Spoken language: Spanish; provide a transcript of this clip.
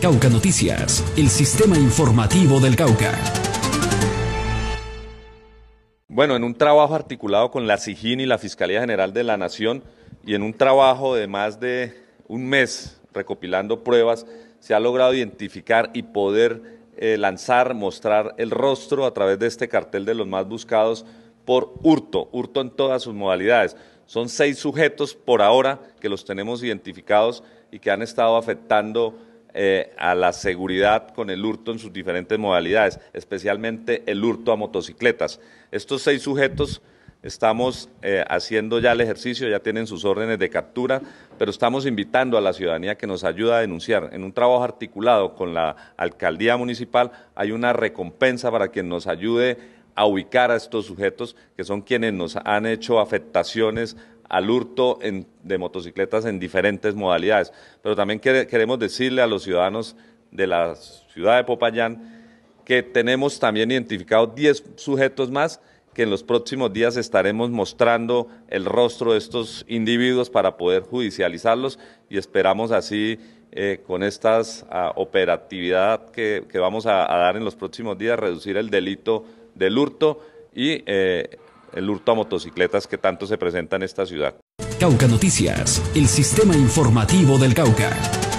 Cauca Noticias, el sistema informativo del Cauca. Bueno, en un trabajo articulado con la SIGIN y la Fiscalía General de la Nación y en un trabajo de más de un mes recopilando pruebas, se ha logrado identificar y poder eh, lanzar, mostrar el rostro a través de este cartel de los más buscados por hurto, hurto en todas sus modalidades. Son seis sujetos por ahora que los tenemos identificados y que han estado afectando eh, a la seguridad con el hurto en sus diferentes modalidades, especialmente el hurto a motocicletas. Estos seis sujetos estamos eh, haciendo ya el ejercicio, ya tienen sus órdenes de captura, pero estamos invitando a la ciudadanía que nos ayude a denunciar. En un trabajo articulado con la alcaldía municipal hay una recompensa para quien nos ayude a ubicar a estos sujetos que son quienes nos han hecho afectaciones al hurto en, de motocicletas en diferentes modalidades. Pero también queremos decirle a los ciudadanos de la ciudad de Popayán que tenemos también identificados 10 sujetos más que en los próximos días estaremos mostrando el rostro de estos individuos para poder judicializarlos y esperamos así eh, con esta ah, operatividad que, vamos a, dar en los próximos días reducir el delito del hurto y eh, el hurto a motocicletas que tanto se presenta en esta ciudad. Cauca Noticias, el sistema informativo del Cauca.